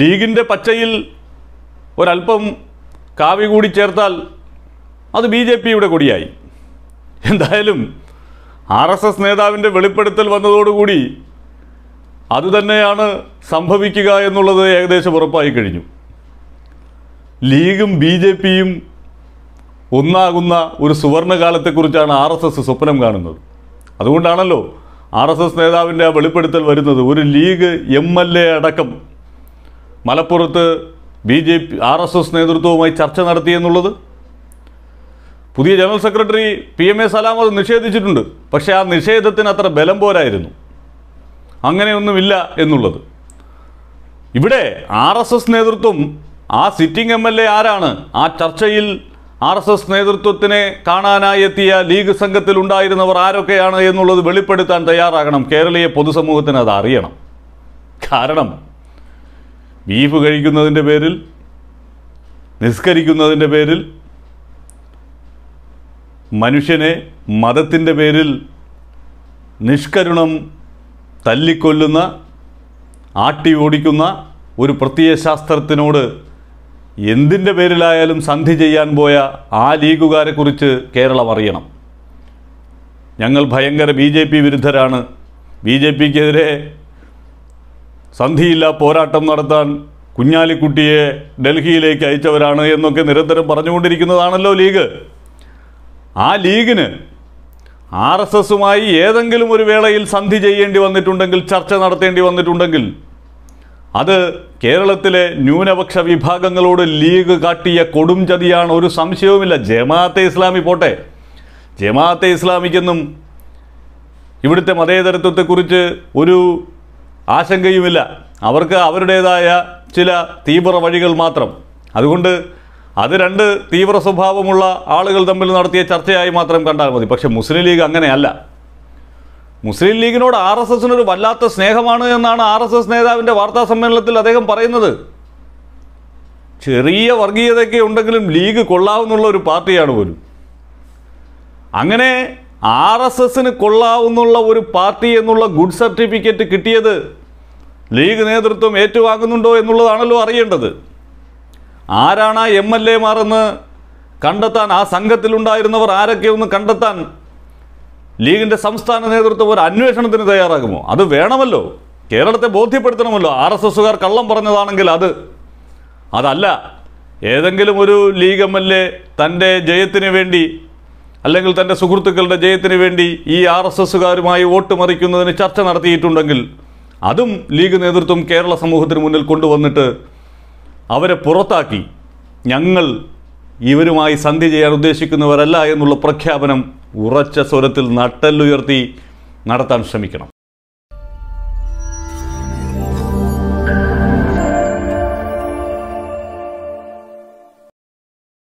ലീഗിൻ്റെ പച്ചയിൽ ഒരല്പം കാവ്യ കൂടി ചേർത്താൽ അത് ബി ജെ പിയുടെ കൊടിയായി എന്തായാലും ആർ എസ് എസ് നേതാവിൻ്റെ വെളിപ്പെടുത്തൽ വന്നതോടുകൂടി അതുതന്നെയാണ് സംഭവിക്കുക എന്നുള്ളത് ഏകദേശം ഉറപ്പായി കഴിഞ്ഞു ലീഗും ബി ജെ പിയും ഒന്നാകുന്ന ഒരു സുവർണകാലത്തെക്കുറിച്ചാണ് ആർ എസ് എസ് സ്വപ്നം കാണുന്നത് അതുകൊണ്ടാണല്ലോ ആർ എസ് എസ് നേതാവിൻ്റെ ആ വെളിപ്പെടുത്തൽ വരുന്നത് ഒരു ലീഗ് എം എൽ എ അടക്കം മലപ്പുറത്ത് B J P R S S നേതൃത്വവുമായി ചർച്ച നടത്തിയെന്നുള്ളത് പുതിയ general secretary P M A അത് നിഷേധിച്ചിട്ടുണ്ട് പക്ഷേ ആ നിഷേധത്തിന് അത്ര ബലം പോരായിരുന്നു അങ്ങനെയൊന്നുമില്ല എന്നുള്ളത് ഇവിടെ ആർ എസ് എസ് നേതൃത്വം ആ സിറ്റിംഗ് എം എൽ എ ആരാണ് ആ ചർച്ചയിൽ ആർ എസ് എസ് നേതൃത്വത്തിനെ കാണാനായി എത്തിയ ലീഗ് സംഘത്തിലുണ്ടായിരുന്നവർ ആരൊക്കെയാണ് എന്നുള്ളത് വെളിപ്പെടുത്താൻ തയ്യാറാകണം കേരളീയ പൊതുസമൂഹത്തിന് അത് അറിയണം കാരണം ബീഫ് കഴിക്കുന്നതിൻ്റെ പേരിൽ നിസ്കരിക്കുന്നതിൻ്റെ പേരിൽ മനുഷ്യനെ മതത്തിൻ്റെ പേരിൽ നിഷ്കരുണം തല്ലിക്കൊല്ലുന്ന ആട്ടി ഓടിക്കുന്ന ഒരു പ്രത്യയശാസ്ത്രത്തിനോട് ശാസ്ത്രത്തിനോട് എന്തിൻ്റെ പേരിലായാലും സന്ധി ചെയ്യാൻ പോയ ആ ലീഗുകാരെക്കുറിച്ച് കേരളം അറിയണം ഞങ്ങൾ ഭയങ്കര ബി ജെ പി വിരുദ്ധരാണ് ബി ജെ പിക്കെതിരെ സന്ധിയില്ല പോരാട്ടം നടത്താൻ കുഞ്ഞാലിക്കുട്ടിയെ ഡൽഹിയിലേക്ക് അയച്ചവരാണ് എന്നൊക്കെ നിരന്തരം പറഞ്ഞുകൊണ്ടിരിക്കുന്നതാണല്ലോ ലീഗ് ആ ലീഗിന് ആർ എസ് എസുമായി ഏതെങ്കിലും ഒരു വേളയിൽ സന്ധി ചെയ്യേണ്ടി വന്നിട്ടുണ്ടെങ്കിൽ ചർച്ച നടത്തേണ്ടി വന്നിട്ടുണ്ടെങ്കിൽ അത് കേരളത്തിലെ ന്യൂനപക്ഷ വിഭാഗങ്ങളോട് ലീഗ് കാട്ടിയ കൊടും ചതിയാണ് ഒരു സംശയവുമില്ല ജമാഅത്തെ ഇസ്ലാമി പോട്ടെ ജമാഅത്തെ ഇസ്ലാമിക്കെന്നും ഇവിടുത്തെ മതേതരത്വത്തെക്കുറിച്ച് ഒരു ആശങ്കയുമില്ല അവർക്ക് അവരുടേതായ ചില തീവ്ര വഴികൾ മാത്രം അതുകൊണ്ട് അത് രണ്ട് തീവ്ര സ്വഭാവമുള്ള ആളുകൾ തമ്മിൽ നടത്തിയ ചർച്ചയായി മാത്രം കണ്ടാൽ മതി പക്ഷെ മുസ്ലിം ലീഗ് അങ്ങനെയല്ല മുസ്ലിം ലീഗിനോട് ആർ എസ് എസിനൊരു വല്ലാത്ത സ്നേഹമാണ് എന്നാണ് ആർ എസ് എസ് നേതാവിൻ്റെ വാർത്താ സമ്മേളനത്തിൽ അദ്ദേഹം പറയുന്നത് ചെറിയ വർഗീയതയ്ക്ക് ഉണ്ടെങ്കിലും ലീഗ് കൊള്ളാവുന്നുള്ള ഒരു പാർട്ടിയാണ് പോലും അങ്ങനെ ആർ എസ് എസിന് കൊള്ളാവുന്നുള്ള ഒരു പാർട്ടി എന്നുള്ള ഗുഡ് സർട്ടിഫിക്കറ്റ് കിട്ടിയത് ലീഗ് നേതൃത്വം ഏറ്റുവാങ്ങുന്നുണ്ടോ എന്നുള്ളതാണല്ലോ അറിയേണ്ടത് ആരാണ് ആ എം എൽ എമാരെന്ന് കണ്ടെത്താൻ ആ സംഘത്തിലുണ്ടായിരുന്നവർ ആരൊക്കെ ഒന്ന് കണ്ടെത്താൻ ലീഗിൻ്റെ സംസ്ഥാന നേതൃത്വം ഒരു അന്വേഷണത്തിന് തയ്യാറാകുമോ അത് വേണമല്ലോ കേരളത്തെ ബോധ്യപ്പെടുത്തണമല്ലോ ആർ എസ് എസുകാർ കള്ളം പറഞ്ഞതാണെങ്കിൽ അത് അതല്ല ഏതെങ്കിലും ഒരു ലീഗ് എം എൽ എ തൻ്റെ ജയത്തിന് വേണ്ടി അല്ലെങ്കിൽ തൻ്റെ സുഹൃത്തുക്കളുടെ ജയത്തിന് വേണ്ടി ഈ ആർ എസ് എസുകാരുമായി വോട്ട് മറിക്കുന്നതിന് ചർച്ച നടത്തിയിട്ടുണ്ടെങ്കിൽ അതും ലീഗ് നേതൃത്വം കേരള സമൂഹത്തിന് മുന്നിൽ കൊണ്ടുവന്നിട്ട് അവരെ പുറത്താക്കി ഞങ്ങൾ ഇവരുമായി സന്ധി ചെയ്യാൻ ഉദ്ദേശിക്കുന്നവരല്ല എന്നുള്ള പ്രഖ്യാപനം ഉറച്ച സ്വരത്തിൽ നട്ടല്ലുയർത്തി നടത്താൻ ശ്രമിക്കണം